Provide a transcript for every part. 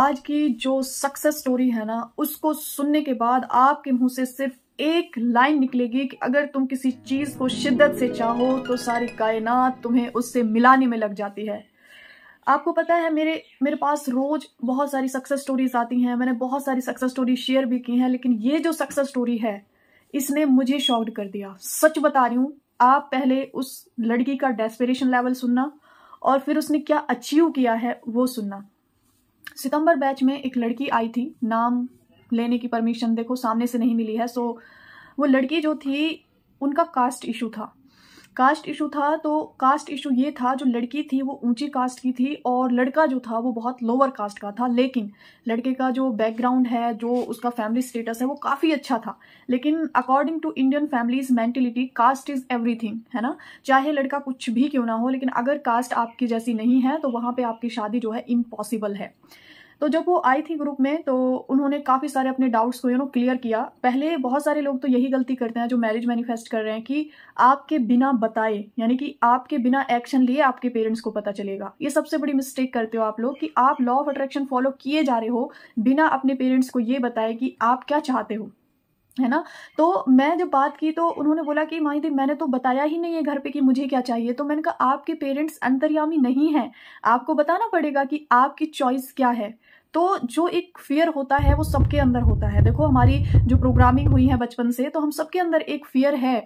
आज की जो सक्सेस स्टोरी है ना उसको सुनने के बाद आपके मुंह से सिर्फ एक लाइन निकलेगी कि अगर तुम किसी चीज को शिद्दत से चाहो तो सारी कायनात तुम्हें उससे मिलाने में लग जाती है आपको पता है मेरे मेरे पास रोज बहुत सारी सक्सेस स्टोरीज आती हैं मैंने बहुत सारी सक्सेस स्टोरी शेयर भी की हैं लेकिन ये जो सक्सेस स्टोरी है इसने मुझे शॉक्ड कर दिया सच बता रही हूँ आप पहले उस लड़की का डेस्पिरेशन लेवल सुनना और फिर उसने क्या अचीव किया है वो सुनना सितंबर बैच में एक लड़की आई थी नाम लेने की परमिशन देखो सामने से नहीं मिली है सो वो लड़की जो थी उनका कास्ट इशू था कास्ट इशू था तो कास्ट इशू ये था जो लड़की थी वो ऊंची कास्ट की थी और लड़का जो था वो बहुत लोअर कास्ट का था लेकिन लड़के का जो बैकग्राउंड है जो उसका फैमिली स्टेटस है वो काफ़ी अच्छा था लेकिन according to Indian families mentality caste is everything है ना चाहे लड़का कुछ भी क्यों ना हो लेकिन अगर कास्ट आपकी जैसी नहीं है तो वहाँ पर आपकी शादी जो है इम्पॉसिबल है तो जब वो आई थी ग्रुप में तो उन्होंने काफ़ी सारे अपने डाउट्स को यू नो क्लियर किया पहले बहुत सारे लोग तो यही गलती करते हैं जो मैरिज मैनिफेस्ट कर रहे हैं कि आपके बिना बताए यानी कि आपके बिना एक्शन लिए आपके पेरेंट्स को पता चलेगा ये सबसे बड़ी मिस्टेक करते हो आप लोग कि आप लॉ ऑफ अट्रैक्शन फॉलो किए जा रहे हो बिना अपने पेरेंट्स को ये बताए कि आप क्या चाहते हो है ना तो मैं जब बात की तो उन्होंने बोला कि माही दी मैंने तो बताया ही नहीं है घर पे कि मुझे क्या चाहिए तो मैंने कहा आपके पेरेंट्स अंतर्यामी नहीं हैं आपको बताना पड़ेगा कि आपकी चॉइस क्या है तो जो एक फियर होता है वो सबके अंदर होता है देखो हमारी जो प्रोग्रामिंग हुई है बचपन से तो हम सबके अंदर एक फियर है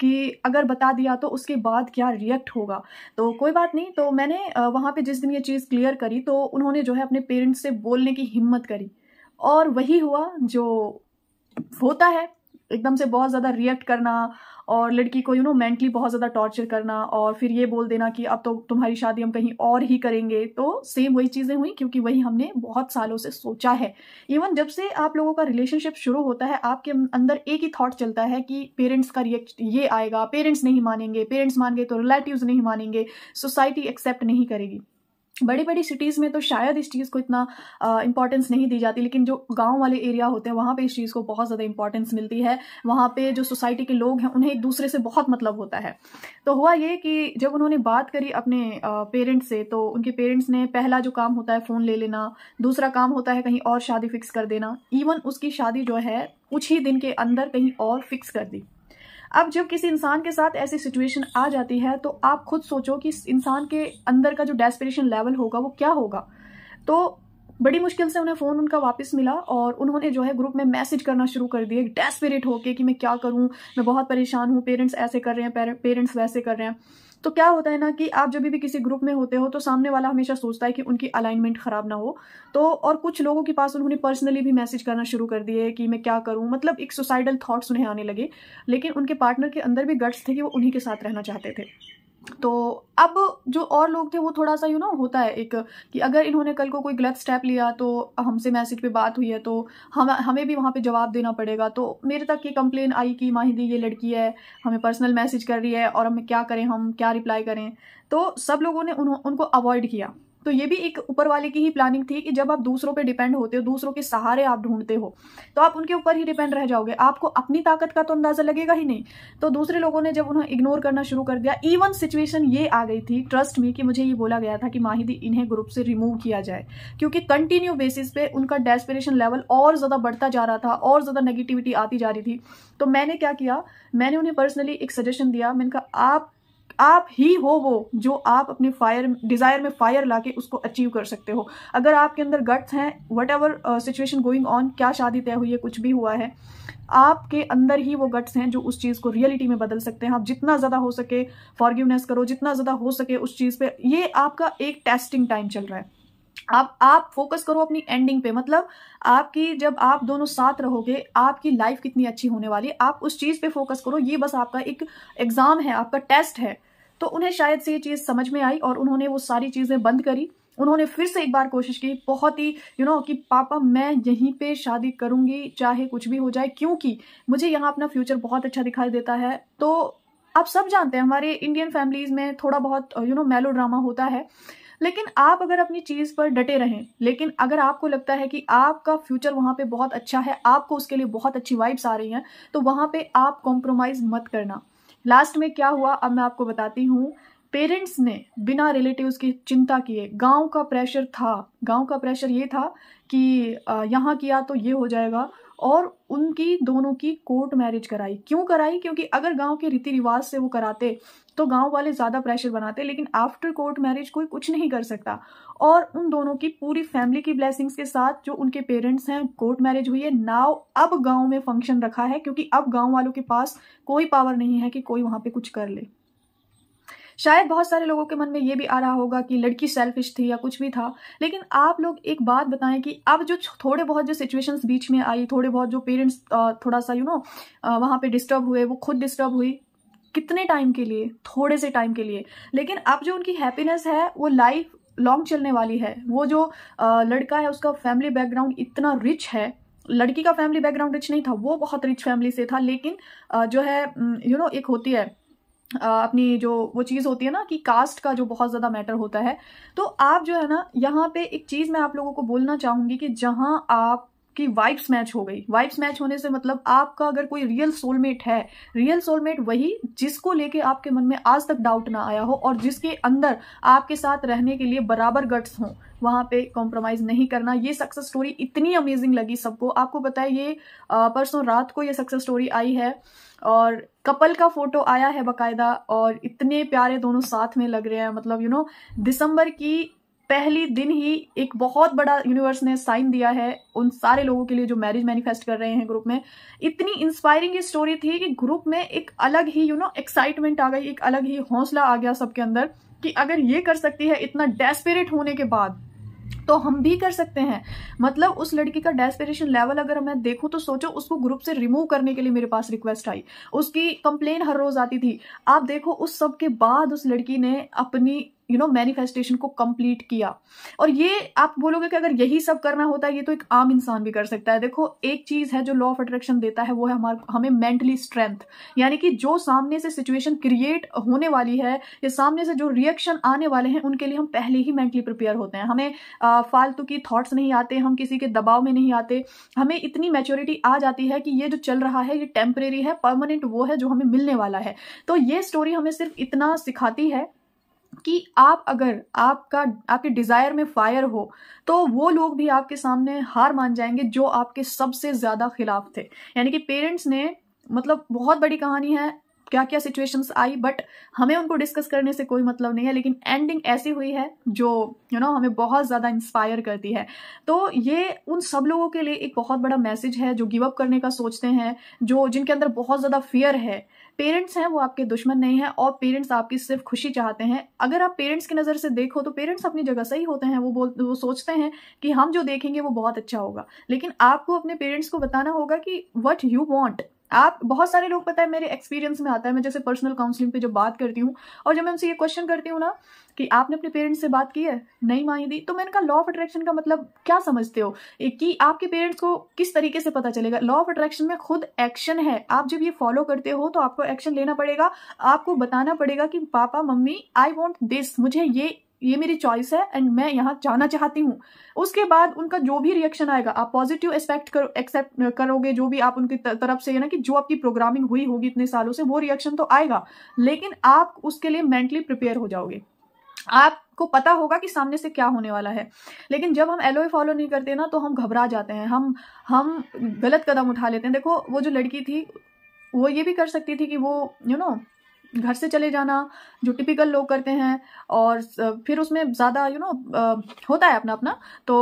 कि अगर बता दिया तो उसके बाद क्या रिएक्ट होगा तो कोई बात नहीं तो मैंने वहाँ पे जिस दिन ये चीज़ क्लियर करी तो उन्होंने जो है अपने पेरेंट्स से बोलने की हिम्मत करी और वही हुआ जो होता है एकदम से बहुत ज़्यादा रिएक्ट करना और लड़की को यू नो मेंटली बहुत ज़्यादा टॉर्चर करना और फिर ये बोल देना कि अब तो तुम्हारी शादी हम कहीं और ही करेंगे तो सेम वही चीज़ें हुई क्योंकि वही हमने बहुत सालों से सोचा है इवन जब से आप लोगों का रिलेशनशिप शुरू होता है आपके अंदर एक ही थॉट चलता है कि पेरेंट्स का रिएक्ट ये आएगा पेरेंट्स नहीं मानेंगे पेरेंट्स मान गए तो रिलेटिव नहीं मानेंगे सोसाइटी एक्सेप्ट नहीं करेगी बड़ी बड़ी सिटीज़ में तो शायद इस चीज़ को इतना इंपॉर्टेंस नहीं दी जाती लेकिन जो गांव वाले एरिया होते हैं वहाँ पे इस चीज़ को बहुत ज़्यादा इंपॉर्टेंस मिलती है वहाँ पे जो सोसाइटी के लोग हैं उन्हें एक दूसरे से बहुत मतलब होता है तो हुआ ये कि जब उन्होंने बात करी अपने पेरेंट्स से तो उनके पेरेंट्स ने पहला जो काम होता है फ़ोन ले लेना दूसरा काम होता है कहीं और शादी फिक्स कर देना इवन उसकी शादी जो है कुछ ही दिन के अंदर कहीं और फिक्स कर दी अब जब किसी इंसान के साथ ऐसी सिचुएशन आ जाती है तो आप खुद सोचो कि इंसान के अंदर का जो डेस्परेशन लेवल होगा वो क्या होगा तो बड़ी मुश्किल से उन्हें फ़ोन उनका वापस मिला और उन्होंने जो है ग्रुप में मैसेज करना शुरू कर दिए डेस्परेट होके कि मैं क्या करूं मैं बहुत परेशान हूं पेरेंट्स ऐसे कर रहे हैं पेरेंट्स वैसे कर रहे हैं तो क्या होता है ना कि आप जब भी किसी ग्रुप में होते हो तो सामने वाला हमेशा सोचता है कि उनकी अलाइनमेंट ख़राब ना हो तो और कुछ लोगों के पास उन्होंने पर्सनली भी मैसेज करना शुरू कर दिए कि मैं क्या करूँ मतलब एक सुसाइडल थाट्स उन्हें आने लगे लेकिन उनके पार्टनर के अंदर भी गट्स थे कि वो उन्हीं के साथ रहना चाहते थे तो अब जो और लोग थे वो थोड़ा सा यू you नो know, होता है एक कि अगर इन्होंने कल को कोई गलत स्टेप लिया तो हमसे मैसेज पे बात हुई है तो हम हमें भी वहाँ पे जवाब देना पड़ेगा तो मेरे तक ये कंप्लेन आई कि माहिदी ये लड़की है हमें पर्सनल मैसेज कर रही है और हमें क्या करें हम क्या रिप्लाई करें तो सब लोगों ने उन्हों उनको अवॉइड किया तो ये भी एक ऊपर वाले की ही प्लानिंग थी कि जब आप दूसरों पे डिपेंड होते हो दूसरों के सहारे आप ढूंढते हो तो आप उनके ऊपर ही डिपेंड रह जाओगे आपको अपनी ताकत का तो अंदाज़ा लगेगा ही नहीं तो दूसरे लोगों ने जब उन्हें इग्नोर करना शुरू कर दिया इवन सिचुएशन ये आ गई थी ट्रस्ट में कि मुझे ये बोला गया था कि माहिदी इन्हें ग्रुप से रिमूव किया जाए क्योंकि कंटिन्यू बेसिस पे उनका डेस्परेशन लेवल और ज़्यादा बढ़ता जा रहा था और ज़्यादा नेगेटिविटी आती जा रही थी तो मैंने क्या किया मैंने उन्हें पर्सनली एक सजेशन दिया मैंने कहा आप आप ही हो वो जो आप अपने फायर डिज़ायर में फायर लाके उसको अचीव कर सकते हो अगर आपके अंदर गट्स हैं whatever situation going on क्या शादी तय हुई है कुछ भी हुआ है आपके अंदर ही वो गट्स हैं जो उस चीज़ को रियलिटी में बदल सकते हैं आप जितना ज़्यादा हो सके फॉरगिवनेस करो जितना ज़्यादा हो सके उस चीज़ पे ये आपका एक टेस्टिंग टाइम चल रहा है आप आप फोकस करो अपनी एंडिंग पे मतलब आपकी जब आप दोनों साथ रहोगे आपकी लाइफ कितनी अच्छी होने वाली आप उस चीज पे फोकस करो ये बस आपका एक एग्जाम है आपका टेस्ट है तो उन्हें शायद से ये चीज समझ में आई और उन्होंने वो सारी चीजें बंद करी उन्होंने फिर से एक बार कोशिश की बहुत ही यू नो कि पापा मैं यहीं पे शादी करूंगी चाहे कुछ भी हो जाए क्योंकि मुझे यहाँ अपना फ्यूचर बहुत अच्छा दिखाई देता है तो आप सब जानते हैं हमारे इंडियन फैमिलीज में थोड़ा बहुत यू नो मेलो ड्रामा होता है लेकिन आप अगर अपनी चीज़ पर डटे रहें लेकिन अगर आपको लगता है कि आपका फ्यूचर वहाँ पे बहुत अच्छा है आपको उसके लिए बहुत अच्छी वाइब्स आ रही हैं तो वहाँ पे आप कॉम्प्रोमाइज़ मत करना लास्ट में क्या हुआ अब मैं आपको बताती हूँ पेरेंट्स ने बिना रिलेटिव्स की चिंता किए गांव का प्रेशर था गांव का प्रेशर ये था कि यहाँ किया तो ये हो जाएगा और उनकी दोनों की कोर्ट मैरिज कराई क्यों कराई क्योंकि अगर गांव के रीति रिवाज से वो कराते तो गांव वाले ज़्यादा प्रेशर बनाते लेकिन आफ्टर कोर्ट मैरिज कोई कुछ नहीं कर सकता और उन दोनों की पूरी फैमिली की ब्लेसिंग्स के साथ जो उनके पेरेंट्स हैं कोर्ट मैरिज हुई है नाव अब गाँव में फंक्शन रखा है क्योंकि अब गाँव वालों के पास कोई पावर नहीं है कि कोई वहाँ पर कुछ कर ले शायद बहुत सारे लोगों के मन में ये भी आ रहा होगा कि लड़की सेल्फिश थी या कुछ भी था लेकिन आप लोग एक बात बताएं कि अब जो थोड़े बहुत जो सिचुएशंस बीच में आई थोड़े बहुत जो पेरेंट्स थोड़ा सा यू नो वहाँ पे डिस्टर्ब हुए वो खुद डिस्टर्ब हुई कितने टाइम के लिए थोड़े से टाइम के लिए लेकिन अब जो उनकी हैप्पीनेस है वो लाइफ लॉन्ग चलने वाली है वो जो लड़का है उसका फैमिली बैकग्राउंड इतना रिच है लड़की का फैमिली बैकग्राउंड रिच नहीं था वो बहुत रिच फैमिली से था लेकिन जो है यू नो एक होती है अपनी जो वो चीज़ होती है ना कि कास्ट का जो बहुत ज़्यादा मैटर होता है तो आप जो है ना यहाँ पे एक चीज़ मैं आप लोगों को बोलना चाहूँगी कि जहाँ आप वाइब्स मैच हो गई वाइब्स मैच होने से मतलब आपका अगर कोई रियल सोलमेट है रियल सोलमेट वही जिसको लेके आपके मन में आज तक डाउट ना आया हो और जिसके अंदर आपके साथ रहने के लिए बराबर गट्स हों वहाँ पे कॉम्प्रोमाइज नहीं करना ये सक्सेस स्टोरी इतनी अमेजिंग लगी सबको आपको पता है ये परसों रात को ये सक्सेस स्टोरी आई है और कपल का फोटो आया है बकायदा और इतने प्यारे दोनों साथ में लग रहे हैं मतलब यू नो दिसंबर की पहली दिन ही एक बहुत बड़ा यूनिवर्स ने साइन दिया है उन सारे लोगों के लिए जो मैरिज मैनिफेस्ट कर रहे हैं ग्रुप में इतनी इंस्पायरिंग ये स्टोरी थी कि ग्रुप में एक अलग ही यू नो एक्साइटमेंट आ गई एक अलग ही हौसला आ गया सबके अंदर कि अगर ये कर सकती है इतना डेस्पेरेट होने के बाद तो हम भी कर सकते हैं मतलब उस लड़की का डेस्पिरेशन लेवल अगर मैं देखूं तो सोचो उसको ग्रुप से रिमूव करने के लिए मेरे पास रिक्वेस्ट आई उसकी कंप्लेन हर रोज आती थी आप देखो उस सब के बाद उस लड़की ने अपनी यू नो मैनिफेस्टेशन को कंप्लीट किया और ये आप बोलोगे कि अगर यही सब करना होता है ये तो एक आम इंसान भी कर सकता है देखो एक चीज है जो लॉ ऑफ अट्रैक्शन देता है वो है हमार हमें मेंटली स्ट्रेंथ यानी कि जो सामने से सिचुएशन क्रिएट होने वाली है या सामने से जो रिएक्शन आने वाले हैं उनके लिए हम पहले ही मेंटली प्रिपेयर होते हैं हमें फालतू की थॉट्स नहीं आते हम किसी के दबाव में नहीं आते हमें इतनी मेच्योरिटी आ जाती है कि ये जो चल रहा है ये टेम्परेरी है परमानेंट वो है जो हमें मिलने वाला है तो ये स्टोरी हमें सिर्फ इतना सिखाती है कि आप अगर आपका आपके डिज़ायर में फायर हो तो वो लोग भी आपके सामने हार मान जाएंगे जो आपके सबसे ज़्यादा खिलाफ थे यानी कि पेरेंट्स ने मतलब बहुत बड़ी कहानी है क्या क्या सिचुएशंस आई बट हमें उनको डिस्कस करने से कोई मतलब नहीं है लेकिन एंडिंग ऐसी हुई है जो यू you नो know, हमें बहुत ज़्यादा इंस्पायर करती है तो ये उन सब लोगों के लिए एक बहुत बड़ा मैसेज है जो गिव अप करने का सोचते हैं जो जिनके अंदर बहुत ज़्यादा फियर है पेरेंट्स हैं वो आपके दुश्मन नहीं हैं और पेरेंट्स आपकी सिर्फ खुशी चाहते हैं अगर आप पेरेंट्स की नज़र से देखो तो पेरेंट्स अपनी जगह सही होते हैं वो बोल वो सोचते हैं कि हम जो देखेंगे वो बहुत अच्छा होगा लेकिन आपको अपने पेरेंट्स को बताना होगा कि वट यू वॉन्ट आप बहुत सारे लोग पता है मेरे एक्सपीरियंस में आता है मैं जैसे पर्सनल काउंसलिंग पे जब बात करती हूँ और जब मैं उनसे ये क्वेश्चन करती हूँ ना कि आपने अपने पेरेंट्स से बात की है नहीं मानी दी तो मैं इनका लॉ ऑफ अट्रैक्शन का मतलब क्या समझते हो कि आपके पेरेंट्स को किस तरीके से पता चलेगा लॉ ऑफ अट्रैक्शन में खुद एक्शन है आप जब ये फॉलो करते हो तो आपको एक्शन लेना पड़ेगा आपको बताना पड़ेगा कि papa mummy I want this मुझे ये ये मेरी चॉइस है एंड मैं यहाँ जाना चाहती हूँ उसके बाद उनका जो भी रिएक्शन आएगा आप पॉजिटिव एक्सपेक्ट करो एक्सेप्ट करोगे जो भी आप उनकी तरफ से ना कि जो आपकी प्रोग्रामिंग हुई होगी इतने सालों से वो रिएक्शन तो आएगा लेकिन आप उसके लिए मेंटली प्रिपेयर हो जाओगे आपको पता होगा कि सामने से क्या होने वाला है लेकिन जब हम एलोए फॉलो नहीं करते ना तो हम घबरा जाते हैं हम हम गलत कदम उठा लेते हैं देखो वो जो लड़की थी वो ये भी कर सकती थी कि वो यू you नो know, घर से चले जाना जो टिपिकल लोग करते हैं और फिर उसमें ज़्यादा यू नो होता है अपना अपना तो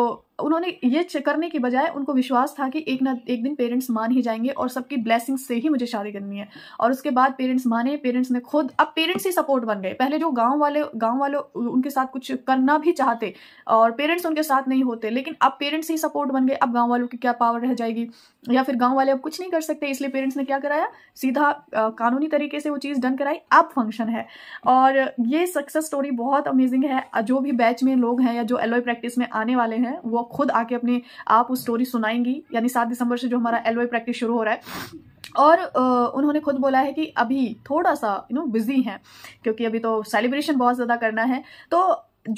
उन्होंने ये करने की बजाय उनको विश्वास था कि एक ना एक दिन पेरेंट्स मान ही जाएंगे और सबकी ब्लेसिंग से ही मुझे शादी करनी है और उसके बाद पेरेंट्स माने पेरेंट्स ने खुद अब पेरेंट्स ही सपोर्ट बन गए पहले जो गाँव वाले गाँव वाले उनके साथ कुछ करना भी चाहते और पेरेंट्स उनके साथ नहीं होते लेकिन अब पेरेंट्स ही सपोर्ट बन गए अब गाँव वालों की क्या पावर रह जाएगी या फिर गाँव वाले अब कुछ नहीं कर सकते इसलिए पेरेंट्स ने क्या कराया सीधा कानूनी तरीके से वो चीज़ डन कराई अब फंक्शन है और ये सक्सेस स्टोरी बहुत अमेजिंग है जो भी बैच में लोग हैं या जो एलोए प्रैक्टिस में आने वाले हैं वो खुद आके अपने आप उस स्टोरी सुनाएंगी यानी सात दिसंबर से जो हमारा एल प्रैक्टिस शुरू हो रहा है और उन्होंने खुद बोला है कि अभी थोड़ा सा यू नो बिजी हैं क्योंकि अभी तो सेलिब्रेशन बहुत ज़्यादा करना है तो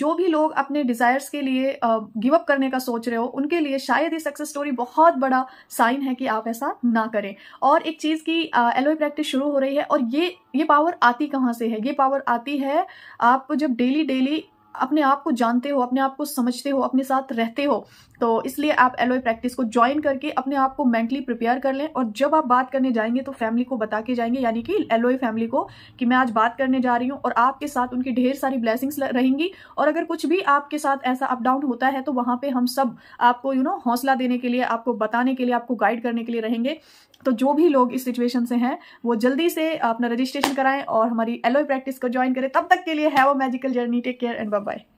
जो भी लोग अपने डिज़ायर्स के लिए गिव अप करने का सोच रहे हो उनके लिए शायद ये सक्सेस स्टोरी बहुत बड़ा साइन है कि आप ऐसा ना करें और एक चीज़ की एलोए प्रैक्टिस शुरू हो रही है और ये ये पावर आती कहाँ से है ये पावर आती है आप जब डेली डेली अपने आप को जानते हो अपने आप को समझते हो अपने साथ रहते हो तो इसलिए आप एलोए प्रैक्टिस को ज्वाइन करके अपने आप को मेंटली प्रिपेयर कर लें और जब आप बात करने जाएंगे तो फैमिली को बता के जाएंगे यानी कि एलोए फैमिली को कि मैं आज बात करने जा रही हूँ और आपके साथ उनकी ढेर सारी ब्लेसिंग्स रहेंगी और अगर कुछ भी आपके साथ ऐसा अप डाउन होता है तो वहाँ पर हम सब आपको यू नो हौसला देने के लिए आपको बताने के लिए आपको गाइड करने के लिए रहेंगे तो जो भी लोग इस सिचुएशन से हैं वो जल्दी से अपना रजिस्ट्रेशन कराएं और हमारी एलोए प्रैक्टिस को ज्वाइन करें तब तक के लिए have a magical journey take care and bye bye